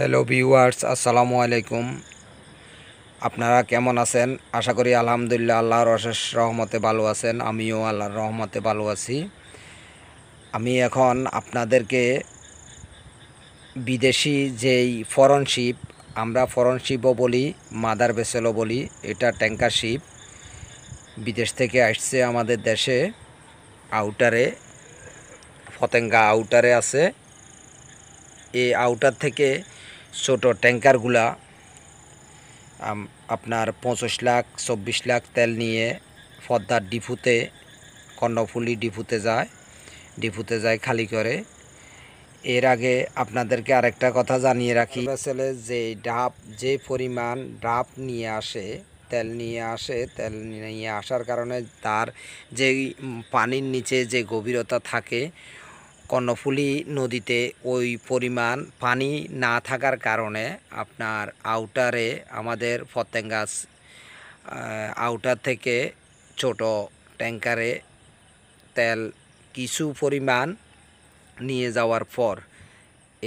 hello viewers আসসালামু আলাইকুম আপনারা কেমন আছেন আশা করি আলহামদুলিল্লাহ আল্লাহর অশেষ রহমতে ভালো আছেন আমিও আল্লাহর রহমতে ভালো আছি আমি এখন আপনাদেরকে বিদেশি যেই ফরেনশিপ আমরা ফরেনশিপও বলি মাদার বেসেলও বলি এটা ট্যাঙ্কার শিপ বিদেশ থেকে আসছে আমাদের দেশে আউটারে ফতেঙ্গা আউটারে আছে এই আউটার থেকে ছোট ট্যাঙ্কারগুলা আপনার পঁচিশ লাখ চব্বিশ লাখ তেল নিয়ে পদ্মার ডিপুতে কর্ণফুলি ডিপুতে যায় ডিপুতে যায় খালি করে এর আগে আপনাদেরকে আরেকটা কথা জানিয়ে রাখি আসলে যে ডাব যে পরিমাণ ডাব নিয়ে আসে তেল নিয়ে আসে তেল নিয়ে আসার কারণে তার যে পানির নিচে যে গভীরতা থাকে কর্ণফুলি নদীতে ওই পরিমাণ পানি না থাকার কারণে আপনার আউটারে আমাদের ফতেঙ্গাস আউটার থেকে ছোট ট্যাঙ্কারে তেল কিছু পরিমাণ নিয়ে যাওয়ার পর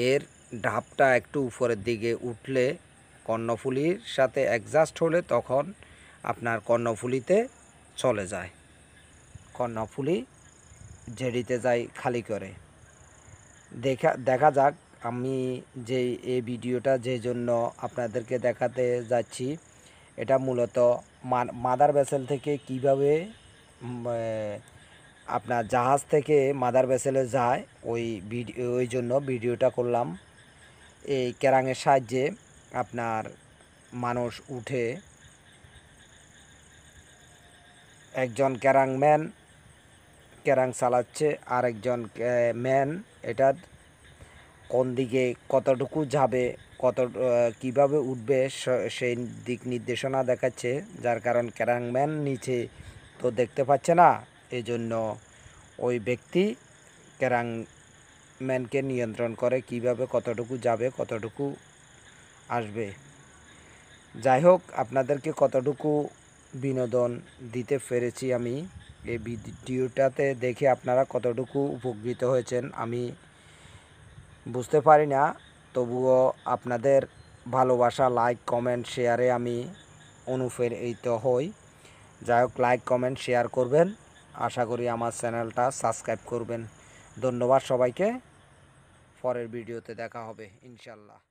এর ঢাপটা একটু উপরের দিকে উঠলে কর্ণফুলির সাথে অ্যাডজাস্ট হলে তখন আপনার কর্ণফুলিতে চলে যায় কর্ণফুলি ঝেড়িতে যায় খালি করে দেখা দেখা যাক আমি যে এই ভিডিওটা যে জন্য আপনাদেরকে দেখাতে যাচ্ছি এটা মূলত মাদার ভেসেল থেকে কিভাবে আপনার জাহাজ থেকে মাদার ভেসেলে যায় ওই ভিডিও ওই জন্য ভিডিওটা করলাম এই ক্যারাঙের সাহায্যে আপনার মানুষ উঠে একজন ক্যারাংম্যান ক্যারাং চালাচ্ছে আরেকজন ম্যান এটার কোন দিকে কতটুকু যাবে কত কিভাবে উঠবে সেই দিক নির্দেশনা দেখাচ্ছে যার কারণ ক্যারাং ম্যান নিচে তো দেখতে পাচ্ছে না এজন্য ওই ব্যক্তি ক্যারাং ম্যানকে নিয়ন্ত্রণ করে কিভাবে কতটুকু যাবে কতটুকু আসবে যাই হোক আপনাদেরকে কতটুকু বিনোদন দিতে পেরেছি আমি এই ভিডিওটাতে দেখে আপনারা কতটুকু উপকৃত হয়েছেন আমি বুঝতে পারি না তবুও আপনাদের ভালোবাসা লাইক কমেন্ট শেয়ারে আমি অনুপ্রেরিত হই যাই হোক লাইক কমেন্ট শেয়ার করবেন আশা করি আমার চ্যানেলটা সাবস্ক্রাইব করবেন ধন্যবাদ সবাইকে পরের ভিডিওতে দেখা হবে ইনশাল্লাহ